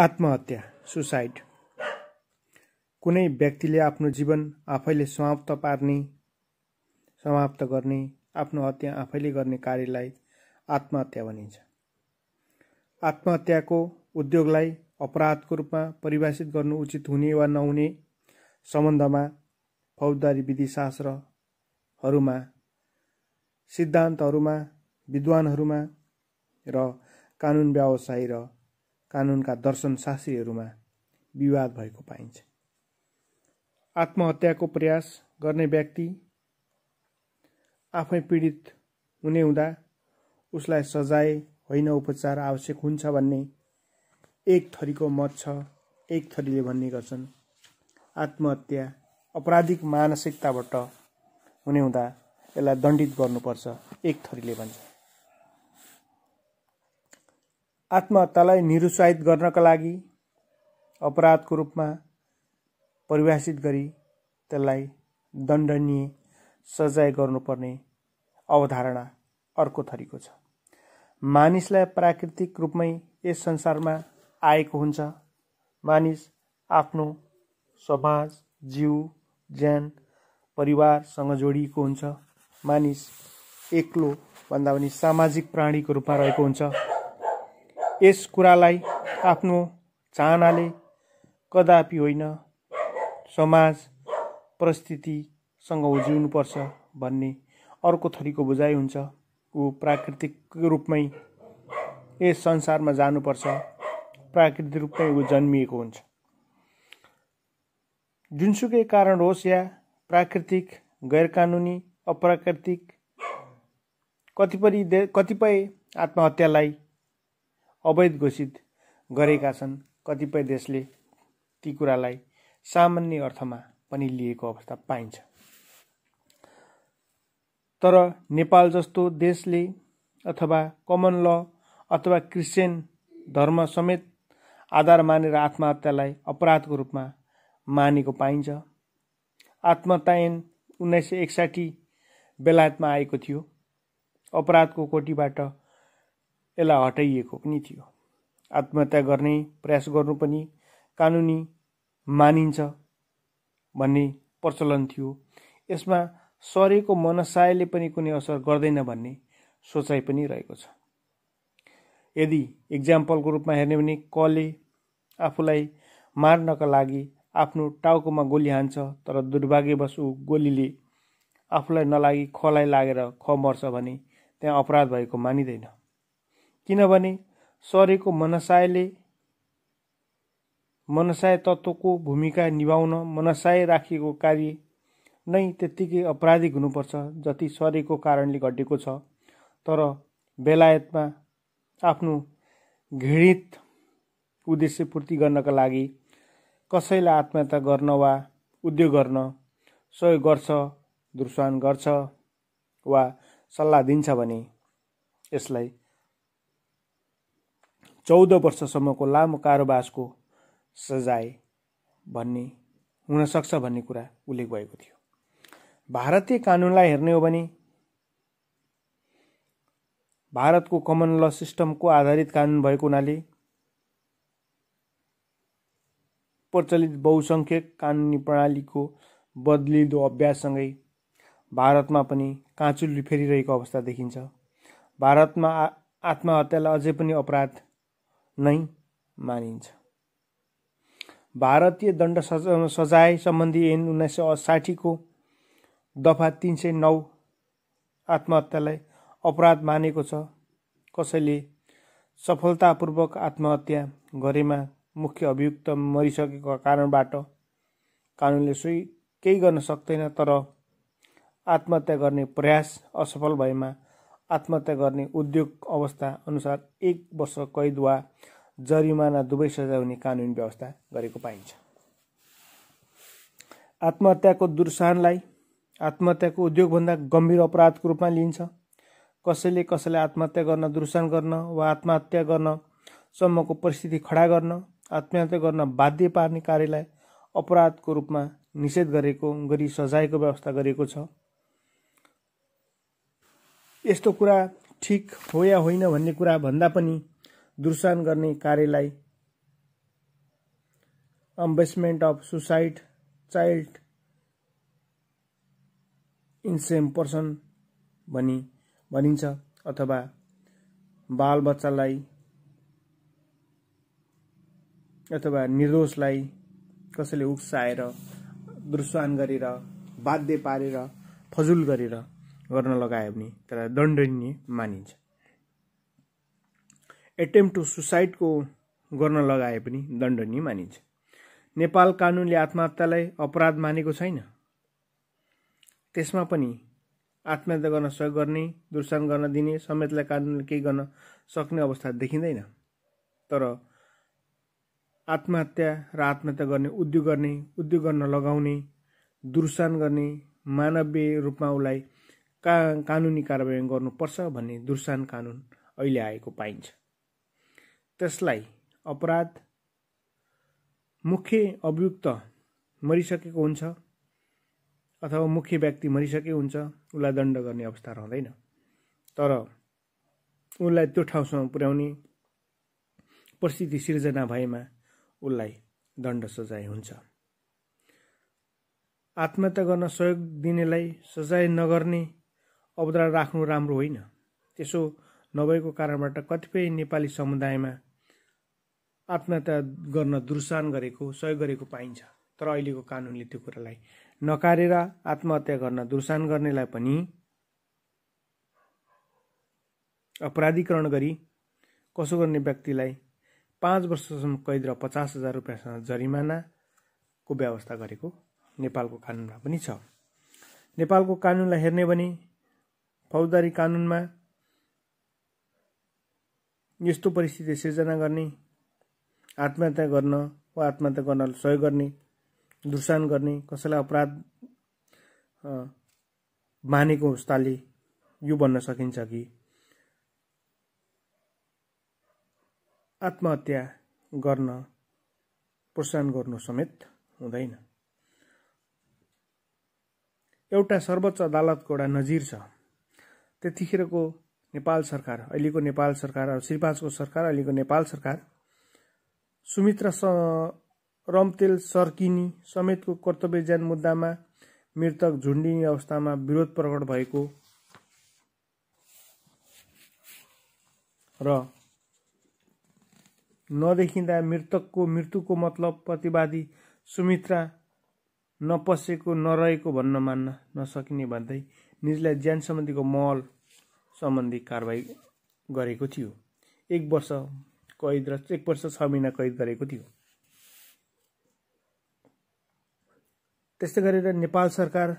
आत्महत्या सुसाइड कुनै व्यक्तिले आफ्नो जीवन आफैले समाप्त पार्ने समाप्त गर्ने आफ्नो हत्या आफैले गर्ने कार्यलाई आत्महत्या भनिन्छ आत्महत्याको उद्योगलाई अपराधको रूपमा परिभाषित गर्नु उचित हुने वा नहुने सम्बन्धमा फौजदारी विधिशास्त्रहरूमा सिद्धान्तहरूमा विद्वानहरूमा र कानुन व्यवसायी र कानुनका दर्शनशास्त्रीहरूमा विवाद भएको पाइन्छ आत्महत्याको प्रयास गर्ने व्यक्ति आफै पीडित हुने हुँदा उसलाई सजाय होइन उपचार आवश्यक हुन्छ भन्ने एक थरीको मत छ एक थरीले भन्ने गर्छन् आत्महत्या अपराधिक मानसिकताबाट हुने हुँदा यसलाई दण्डित गर्नुपर्छ एक थरीले भन्छ आत्महत्यालाई निरुत्साहित गर्नका लागि अपराधको रूपमा परिभाषित गरी त्यसलाई दण्डनीय सजाय गर्नुपर्ने अवधारणा अर्को थरीको छ मानिसलाई प्राकृतिक रूपमै यस संसारमा आएको हुन्छ मानिस आफ्नो समाज जीव ज्यान परिवारसँग जोडिएको हुन्छ मानिस एक्लो भन्दा पनि सामाजिक प्राणीको रूपमा रहेको हुन्छ यस कुरालाई आफ्नो चाहनाले कदापि होइन समाज परिस्थितिसँग उज्रिनुपर्छ भन्ने अर्को थरीको बुझाइ हुन्छ ऊ प्राकृतिक रूपमै यस संसारमा जानुपर्छ प्राकृतिक रूपमै ऊ जन्मिएको हुन्छ जुनसुकै कारण होस् या प्राकृतिक गैर कानुनी अप्राकृतिक कतिपय कतिपय आत्महत्यालाई अवैध घोषित गरेका छन् कतिपय देशले ती कुरालाई सामान्य अर्थमा पनि लिएको अवस्था पाइन्छ तर नेपाल जस्तो देशले अथवा कमन ल अथवा क्रिस्चियन धर्म समेत आधार मानेर आत्महत्यालाई अपराधको रूपमा मानेको पाइन्छ आत्मतायन उन्नाइस सय एकसाठी बेलायतमा आएको थियो अपराधको कोटीबाट यसलाई हटाइएको पनि थियो आत्महत्या गर्ने प्रयास गर्नु पनि कानुनी मानिन्छ भन्ने प्रचलन थियो यसमा सरेको मनसायले पनि कुनै असर गर्दैन भन्ने सोचाइ पनि रहेको छ यदि इक्जाम्पलको रूपमा हेर्ने भने कले आफूलाई मार्नका लागि आफ्नो टाउकोमा गोली हान्छ तर दुर्भाग्यवश ऊ गोलीले आफूलाई नलागी खलाई लागेर ख मर्छ भने त्यहाँ अपराध भएको मानिँदैन किनभने सरेको मनसायले मनसाय तत्त्वको भूमिका निभाउन मनसाय राखिएको कार्य नै त्यत्तिकै अपराधिक हुनुपर्छ जति सरेको कारणले घटेको छ तर बेलायतमा आफ्नो घृणित उद्देश्य पूर्ति गर्नका लागि कसैलाई आत्महत्या गर्न वा उद्योग गर्न सहयोग गर्छ दुर्सान गर्छ वा सल्लाह दिन्छ भने यसलाई चौध वर्षसम्मको लामो कारोबासको सजाय भन्ने हुनसक्छ भन्ने कुरा उल्लेख भएको थियो भारतीय कानुनलाई हेर्ने हो भने भारतको कमन ल सिस्टमको आधारित कानुन भएको हुनाले प्रचलित बहुसङ्ख्यक कानुनी प्रणालीको बदलिँदो अभ्याससँगै भारतमा पनि काँचुली फेरिरहेको अवस्था देखिन्छ भारतमा आत्महत्यालाई अझै पनि अपराध नै मानिन्छ भारतीय दण्ड सजाय सम्बन्धी ऐन उन्नाइस सय साठीको दफा तिन सय नौ आत्महत्यालाई अपराध मानेको छ कसैले सफलतापूर्वक आत्महत्या गरेमा मुख्य अभियुक्त मरिसकेको कारणबाट कानुनले सोही केही गर्न सक्दैन तर आत्महत्या गर्ने प्रयास असफल भएमा आत्महत्या गर्ने उद्योग अवस्था अनुसार एक वर्ष कैद वा जरिमाना दुवै सजाय हुने कानुन व्यवस्था गरेको पाइन्छ आत्महत्याको दुर्सानलाई आत्महत्याको उद्योगभन्दा गम्भीर अपराधको रूपमा लिइन्छ कसैले कसैलाई आत्महत्या गर्न दुर्सान गर्न वा आत्महत्या गर्न सम्मको परिस्थिति खडा गर्न आत्महत्या गर्न बाध्य पार्ने कार्यलाई अपराधको रूपमा निषेध गरेको गरी सजायको व्यवस्था गरेको छ यस्तो कुरा ठिक हो या होइन भन्ने कुरा भन्दा पनि दुर्सान गर्ने कार्यलाई abetment of suicide child insane person भनी भनिन्छ अथवा बालबच्चालाई अथवा निर्दोषलाई कसैले उक्साएर दुर्सान गरेर बाध्य पारेर फजुल गरेर गर्न लगायो भने त्यसलाई दण्डनीय मानिन्छ एटेम्प टु सुसाइडको गर्न लगाए पनि दण्डनीय मानिन्छ नेपाल कानुनले आत्महत्यालाई अपराध मानेको छैन त्यसमा पनि आत्महत्या गर्न सहयोग गर्ने दुर्सन गर्न दिने समेतलाई कानुनले केही गर्न सक्ने अवस्था देखिँदैन तर आत्महत्या र आत्महत्या गर्ने उद्योग गर्ने उद्योग गर्न लगाउने दुर्सन गर्ने मानवीय रूपमा उसलाई का कानुनी कारवाही गर्नुपर्छ भन्ने दुर्सान कानुन अहिले आएको पाइन्छ त्यसलाई अपराध मुख्य अभियुक्त मरिसकेको हुन्छ अथवा मुख्य व्यक्ति मरिसकेको हुन्छ उसलाई दण्ड गर्ने अवस्था रहँदैन तर उसलाई त्यो ठाउँसम्म पुर्याउने परिस्थिति सिर्जना भएमा उसलाई दण्ड सजाय हुन्छ आत्महत्या गर्न सहयोग दिनेलाई सजाय नगर्ने अवधार राख्नु राम्रो होइन त्यसो नभएको कारणबाट कतिपय नेपाली समुदायमा आत्महत्या गर्न दुर्सान गरेको सहयोग गरेको पाइन्छ तर अहिलेको कानुनले त्यो कुरालाई नकारेर आत्महत्या गर्न दुर्सान गर्नेलाई पनि अपराधीकरण गरी कसो गर्ने व्यक्तिलाई पाँच वर्षसम्म कैद र पचास हजार रुपियाँसँग जरिमानाको व्यवस्था गरेको नेपालको कानुनमा पनि छ नेपालको कानुनलाई हेर्ने भने फौजदारी कानुनमा यस्तो परिस्थिति सिर्जना गर्ने आत्महत्या गर्न वा आत्महत्या गर्न सहयोग गर्ने दुर्सान गर्ने कसैलाई अपराध मानेको अवस्थाले यो भन्न सकिन्छ कि आत्महत्या गर्न प्रोत्साहन गर्नु समेत हुँदैन एउटा सर्वोच्च अदालतको एउटा नजिर छ त्यतिखेरको नेपाल सरकार अहिलेको नेपाल सरकार श्रीपाजको सरकार अहिलेको नेपाल सरकार सुमित्रा स रम्तेल सर्किनी समेतको कर्तव्यज्यान मुद्दामा मृतक झुन्डिने अवस्थामा विरोध प्रकट भएको र नदेखिँदा मृतकको मृत्युको मतलब प्रतिवादी सुमित्रा नपसेको नरहेको भन्न मान्न नसकिने भन्दै निजलाई ज्यान सम्बन्धीको मल सम्बन्धी कारवाही गरेको थियो एक वर्ष कैद र एक वर्ष छ महिना कैद गरेको थियो त्यस्तै गरेर नेपाल सरकार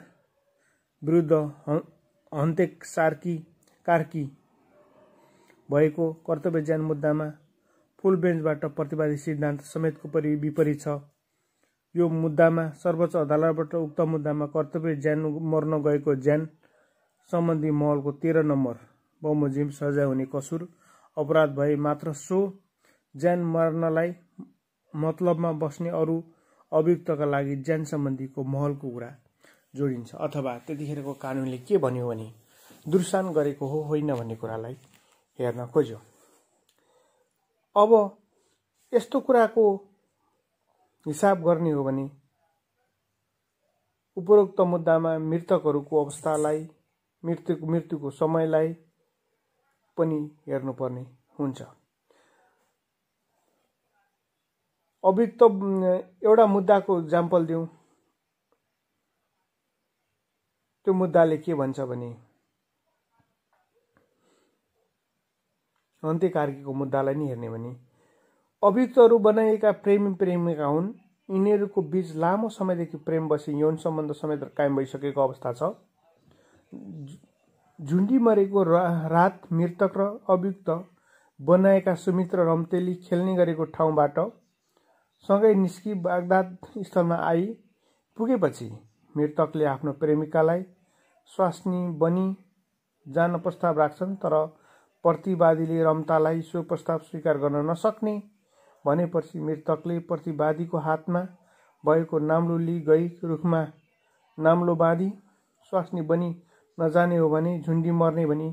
विरुद्ध हन्तेक सार्की कार्की भएको कर्तव्य ज्यान मुद्दामा फुल बेन्चबाट प्रतिवादी सिद्धान्त समेतको परि विपरीत छ यो मुद्दामा सर्वोच्च अदालतबाट उक्त मुद्दामा कर्तव्य ज्यान मर्न गएको ज्यान सम्बन्धी महलको तेह्र नम्बर बमोजिम सजाय हुने कसुर अपराध भए मात्र सो ज्यान मर्नलाई मतलबमा बस्ने अरू अभियुक्तका लागि ज्यान सम्बन्धीको महलको कुरा जोडिन्छ अथवा त्यतिखेरको कानुनले के भन्यो भने दुर्सान गरेको हो होइन भन्ने कुरालाई हेर्न खोज्यो अब यस्तो कुराको हिसाब गर्ने हो भने उपरोक्त मुद्दामा मृतकहरूको अवस्थालाई मृत्यु मृत्युको समयलाई पनि हेर्नुपर्ने हुन्छ अभित्व एउटा मुद्दाको इक्जाम्पल दिउँ त्यो मुद्दाले के भन्छ भने अन्त्यकार्कीको मुद्दालाई नि हेर्ने भने अभियुक्तहरू बनाइएका प्रेमी प्रेमिका हुन् यिनीहरूको बीच लामो समयदेखि प्रेम बसी यौन सम्बन्ध समेत कायम भइसकेको अवस्था छ झुन्डी मरेको रात मृतक र अभियुक्त बनाएका सुमित्र रम्तेली खेल्ने गरेको ठाउँबाट सँगै निस्कि बागदाद स्थलमा आई पुगेपछि मृतकले आफ्नो प्रेमिकालाई स्वास्नी बनी जान प्रस्ताव राख्छन् तर प्रतिवादीले रमतालाई सो प्रस्ताव स्वीकार गर्न नसक्ने भनेपछि मृतकले प्रतिवादीको हातमा भएको नाम्लो लिई गई रुखमा नाम्लो बाँधी स्वास्नी बनी नजाने हो भने झुन्डी मर्ने भनी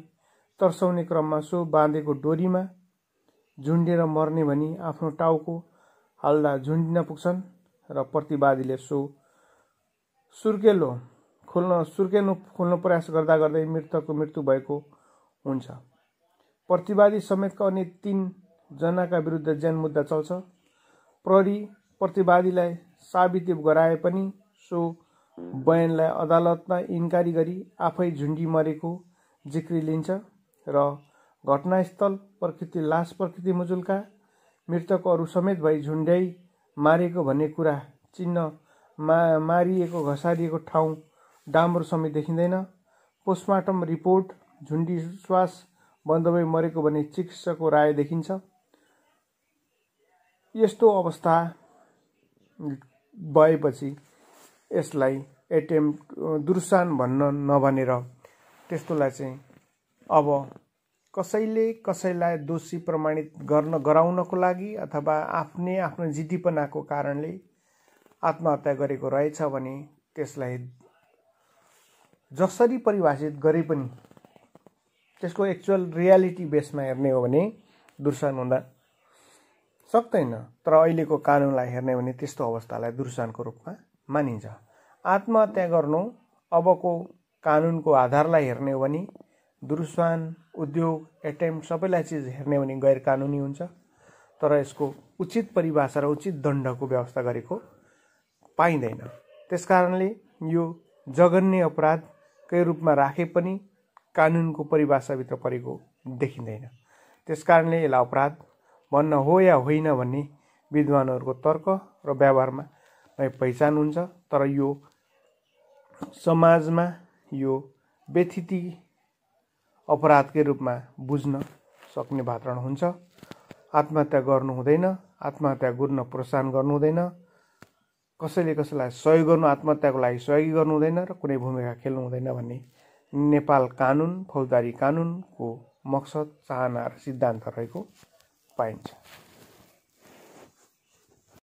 तर्साउने क्रममा सो बाँधेको डोरीमा झुन्डेर मर्ने भनी आफ्नो टाउको हाल्दा झुन्डिन पुग्छन् र प्रतिवादीले सो सुर्केलो खोल्न सुर्केलो खोल्न प्रयास गर्दा गर्दै मृतकको मृत्यु भएको हुन्छ प्रतिवादी समेतका अन्य तिनजनाका विरुद्ध ज्यान मुद्दा चल्छ प्रहरी प्रतिवादीलाई साबित गराए पनि सो बयानलाई अदालतमा इन्क्वारी गरी आफै झुन्डी मरेको जिक्री लिन्छ र घटनास्थल प्रकृति लास प्रकृति मुजुलका मृतकहरू समेत भई झुन्ड्याई मारेको भन्ने कुरा चिन्ह मा मारिएको घसारिएको ठाउँ डाम्रो समेत देखिँदैन पोस्टमार्टम रिपोर्ट झुन्डी श्वास बन्द भई मरेको भन्ने चिकित्सकको राय देखिन्छ यस्तो अवस्था भएपछि यसलाई एटिएम दुर्सान भन्न नभनेर त्यस्तोलाई चाहिँ अब कसैले कसैलाई दोषी प्रमाणित गर्न गराउनको लागि अथवा आफ्नै आफ्नो जिद्दीपनाको कारणले आत्महत्या गरेको रहेछ भने त्यसलाई जसरी परिभाषित गरे पनि त्यसको एक्चुअल रियालिटी बेसमा हेर्ने हो भने दुर्सान हुँदा सक्दैन तर अहिलेको कानुनलाई हेर्ने हो भने त्यस्तो अवस्थालाई दुर्सानको रूपमा मानिन्छ आत्महत्या गर्नु अबको कानुनको आधारलाई हेर्ने हो भने दुरुस्वान उद्योग एटेम्प सबैलाई चिज हेर्ने हो भने गैर कानुनी हुन्छ तर यसको उचित परिभाषा र उचित दण्डको व्यवस्था गरेको पाइँदैन त्यसकारणले यो जघन्य अपराधकै रूपमा राखे पनि कानुनको परिभाषाभित्र परेको देखिँदैन त्यसकारणले कारणले यसलाई अपराध भन्न हो या होइन भन्ने विद्वानहरूको तर्क र व्यवहारमा पहिचान हुन्छ तर यो समाजमा यो व्यथिति अपराधकै रूपमा बुझ्न सक्ने वातावरण हुन्छ आत्महत्या गर्नु हुँदैन आत्महत्या गर्न प्रोत्साहन गर्नु हुँदैन कसैले कसैलाई सहयोग गर्नु आत्महत्याको लागि सहयोगी गर्नु हुँदैन र कुनै भूमिका खेल्नु हुँदैन भन्ने नेपाल कानुन फौजदारी कानुनको मकसद चाहना र सिद्धान्त रहेको पाइन्छ